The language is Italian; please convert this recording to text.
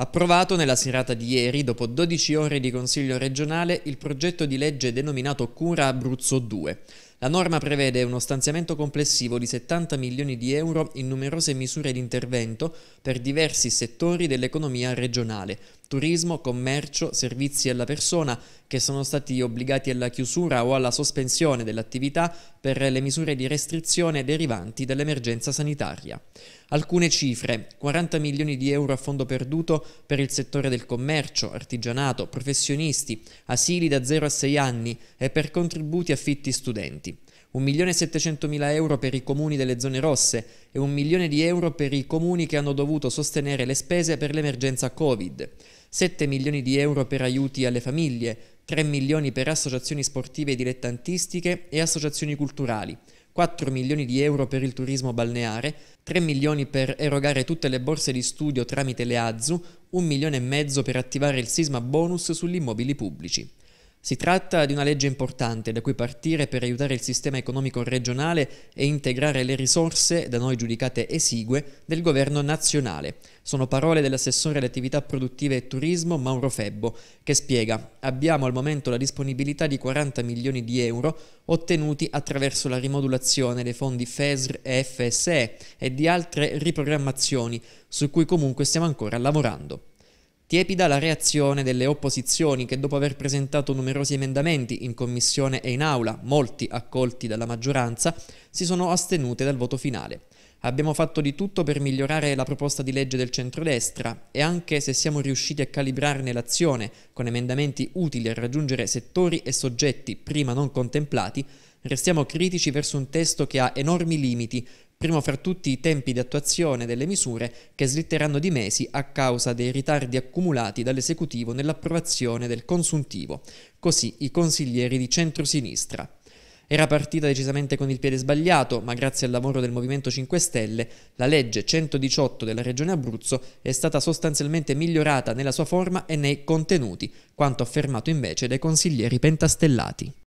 approvato nella serata di ieri, dopo 12 ore di Consiglio regionale, il progetto di legge denominato Cura Abruzzo 2. La norma prevede uno stanziamento complessivo di 70 milioni di euro in numerose misure di intervento per diversi settori dell'economia regionale, turismo, commercio, servizi alla persona, che sono stati obbligati alla chiusura o alla sospensione dell'attività per le misure di restrizione derivanti dall'emergenza sanitaria. Alcune cifre, 40 milioni di euro a fondo perduto per il settore del commercio, artigianato, professionisti, asili da 0 a 6 anni e per contributi affitti studenti. 1.700.000 euro per i comuni delle zone rosse e 1 milione di euro per i comuni che hanno dovuto sostenere le spese per l'emergenza Covid, 7 milioni di euro per aiuti alle famiglie, 3 milioni per associazioni sportive dilettantistiche e associazioni culturali, 4 milioni di euro per il turismo balneare, 3 milioni per erogare tutte le borse di studio tramite le AZU, 1 milione e mezzo per attivare il sisma bonus sugli immobili pubblici. Si tratta di una legge importante da cui partire per aiutare il sistema economico regionale e integrare le risorse, da noi giudicate esigue, del governo nazionale. Sono parole dell'assessore alle attività produttive e turismo Mauro Febbo, che spiega abbiamo al momento la disponibilità di 40 milioni di euro ottenuti attraverso la rimodulazione dei fondi FESR e FSE e di altre riprogrammazioni su cui comunque stiamo ancora lavorando. Tiepida la reazione delle opposizioni che dopo aver presentato numerosi emendamenti in commissione e in aula, molti accolti dalla maggioranza, si sono astenute dal voto finale. Abbiamo fatto di tutto per migliorare la proposta di legge del centrodestra e anche se siamo riusciti a calibrarne l'azione con emendamenti utili a raggiungere settori e soggetti prima non contemplati, restiamo critici verso un testo che ha enormi limiti primo fra tutti i tempi di attuazione delle misure che slitteranno di mesi a causa dei ritardi accumulati dall'esecutivo nell'approvazione del consuntivo, così i consiglieri di centrosinistra. Era partita decisamente con il piede sbagliato, ma grazie al lavoro del Movimento 5 Stelle, la legge 118 della Regione Abruzzo è stata sostanzialmente migliorata nella sua forma e nei contenuti, quanto affermato invece dai consiglieri pentastellati.